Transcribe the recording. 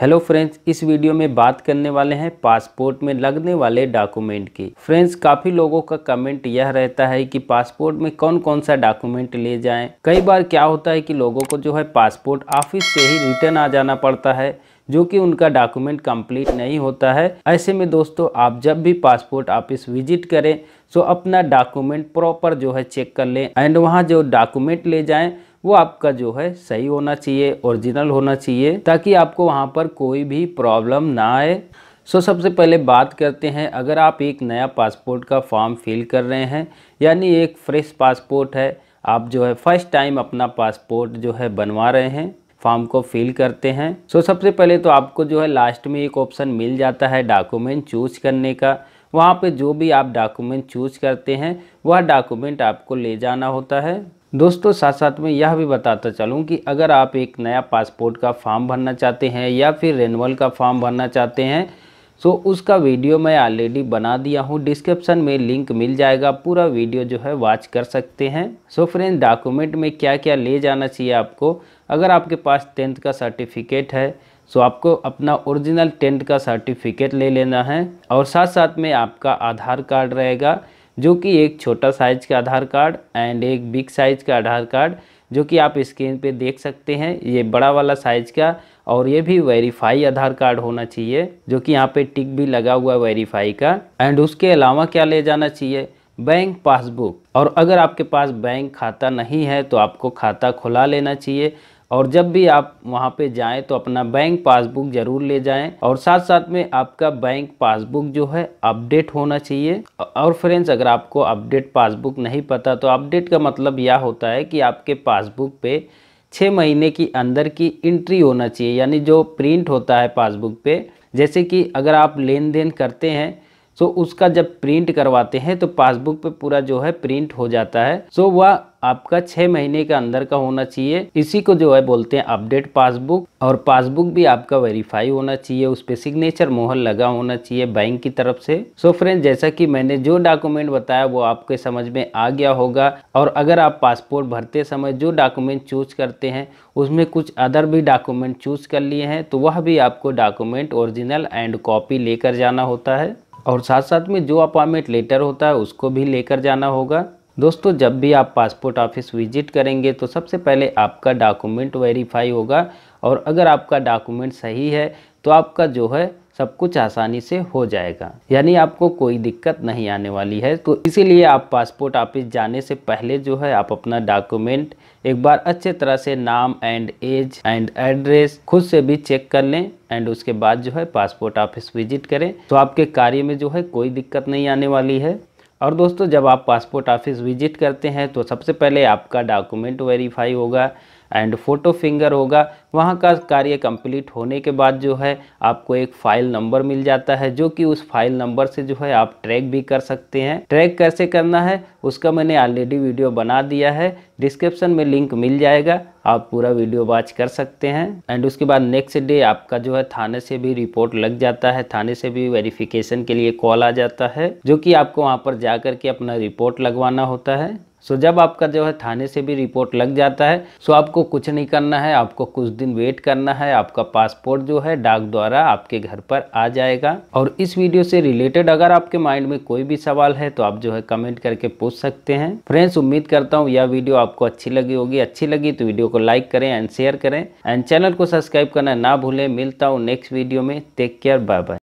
hello friends इस video में बात करने वाले हैं पासपोर्ट में लगने वाले डॉक्यूमेंट की फ्रेंड्स काफ़ी लोगों का कमेंट यह रहता है कि पासपोर्ट में कौन कौन सा डॉक्यूमेंट ले जाएं कई बार क्या होता है कि लोगों को जो है पासपोर्ट ऑफिस से ही रिटर्न आ जाना पड़ता है जो कि उनका डॉक्यूमेंट कंप्लीट नहीं होता है ऐसे में दोस्तों आप जब भी पासपोर्ट ऑफिस विजिट करें तो अपना डॉक्यूमेंट प्रॉपर जो है चेक कर लें एंड वहाँ जो डॉक्यूमेंट ले जाएँ वो आपका जो है सही होना चाहिए ओरिजिनल होना चाहिए ताकि आपको वहाँ पर कोई भी प्रॉब्लम ना आए सो so, सबसे पहले बात करते हैं अगर आप एक नया पासपोर्ट का फॉर्म फिल कर रहे हैं यानी एक फ्रेश पासपोर्ट है आप जो है फर्स्ट टाइम अपना पासपोर्ट जो है बनवा रहे हैं फॉर्म को फिल करते हैं सो so, सबसे पहले तो आपको जो है लास्ट में एक ऑप्शन मिल जाता है डॉक्यूमेंट चूज करने का वहाँ पे जो भी आप डॉक्यूमेंट चूज करते हैं वह डॉक्यूमेंट आपको ले जाना होता है दोस्तों साथ साथ में यह भी बताता चलूँ कि अगर आप एक नया पासपोर्ट का फॉर्म भरना चाहते हैं या फिर रेनवल का फॉर्म भरना चाहते हैं सो उसका वीडियो मैं ऑलरेडी बना दिया हूँ डिस्क्रिप्शन में लिंक मिल जाएगा पूरा वीडियो जो है वॉच कर सकते हैं सो फ्रेंड डॉक्यूमेंट में क्या क्या ले जाना चाहिए आपको अगर आपके पास टेंथ का सर्टिफिकेट है सो आपको अपना ओरिजिनल टेंथ का सर्टिफिकेट ले लेना है और साथ साथ में आपका आधार कार्ड रहेगा जो कि एक छोटा साइज का आधार कार्ड एंड एक बिग साइज का आधार कार्ड जो कि आप स्क्रीन पे देख सकते हैं ये बड़ा वाला साइज का और ये भी वेरीफाई आधार कार्ड होना चाहिए जो कि यहाँ पे टिक भी लगा हुआ है वेरीफाई का एंड उसके अलावा क्या ले जाना चाहिए बैंक पासबुक और अगर आपके पास बैंक खाता नहीं है तो आपको खाता खुला लेना चाहिए और जब भी आप वहाँ पे जाएं तो अपना बैंक पासबुक ज़रूर ले जाएं और साथ साथ में आपका बैंक पासबुक जो है अपडेट होना चाहिए और फ्रेंड्स अगर आपको अपडेट पासबुक नहीं पता तो अपडेट का मतलब यह होता है कि आपके पासबुक पे छः महीने की अंदर की एंट्री होना चाहिए यानी जो प्रिंट होता है पासबुक पे जैसे कि अगर आप लेन देन करते हैं सो उसका जब प्रिंट करवाते हैं तो पासबुक पे पूरा जो है प्रिंट हो जाता है सो वह आपका छः महीने के अंदर का होना चाहिए इसी को जो है बोलते हैं अपडेट पासबुक और पासबुक भी आपका वेरीफाई होना चाहिए उस पर सिग्नेचर मोहर लगा होना चाहिए बैंक की तरफ से सो so फ्रेंड जैसा कि मैंने जो डॉक्यूमेंट बताया वो आपके समझ में आ गया होगा और अगर आप पासपोर्ट भरते समय जो डॉक्यूमेंट चूज करते हैं उसमें कुछ अदर भी डॉक्यूमेंट चूज कर लिए हैं तो वह भी आपको डॉक्यूमेंट ओरिजिनल एंड कॉपी लेकर जाना होता है और साथ साथ में जो अपॉइंटमेंट लेटर होता है उसको भी लेकर जाना होगा दोस्तों जब भी आप पासपोर्ट ऑफिस विजिट करेंगे तो सबसे पहले आपका डॉक्यूमेंट वेरीफाई होगा और अगर आपका डॉक्यूमेंट सही है तो आपका जो है सब कुछ आसानी से हो जाएगा यानी आपको कोई दिक्कत नहीं आने वाली है तो इसीलिए आप पासपोर्ट ऑफिस जाने से पहले जो है आप अपना डॉक्यूमेंट एक बार अच्छे तरह से नाम एंड एज एंड एड्रेस खुद से भी चेक कर लें एंड उसके बाद जो है पासपोर्ट ऑफिस विजिट करें तो आपके कार्य में जो है कोई दिक्कत नहीं आने वाली है और दोस्तों जब आप पासपोर्ट ऑफिस विजिट करते हैं तो सबसे पहले आपका डॉक्यूमेंट वेरीफाई होगा एंड फोटो फिंगर होगा वहाँ का कार्य कंप्लीट होने के बाद जो है आपको एक फाइल नंबर मिल जाता है जो कि उस फाइल नंबर से जो है आप ट्रैक भी कर सकते हैं ट्रैक कैसे करना है उसका मैंने ऑलरेडी वीडियो बना दिया है डिस्क्रिप्शन में लिंक मिल जाएगा आप पूरा वीडियो वॉच कर सकते हैं एंड उसके बाद नेक्स्ट डे आपका जो है थाने से भी रिपोर्ट लग जाता है थाने से भी वेरिफिकेशन के लिए कॉल आ जाता है जो कि आपको वहाँ पर जा करके अपना रिपोर्ट लगवाना होता है सो जब आपका जो है थाने से भी रिपोर्ट लग जाता है सो आपको कुछ नहीं करना है आपको कुछ दिन वेट करना है आपका पासपोर्ट जो है डाक द्वारा आपके घर पर आ जाएगा और इस वीडियो से रिलेटेड अगर आपके माइंड में कोई भी सवाल है तो आप जो है कमेंट करके पूछ सकते हैं फ्रेंड्स उम्मीद करता हूँ यह वीडियो आपको अच्छी लगी होगी अच्छी लगी तो वीडियो को लाइक करें एंड शेयर करें एंड चैनल को सब्सक्राइब करना ना भूलें मिलता हूँ नेक्स्ट वीडियो में टेक केयर बाय बाय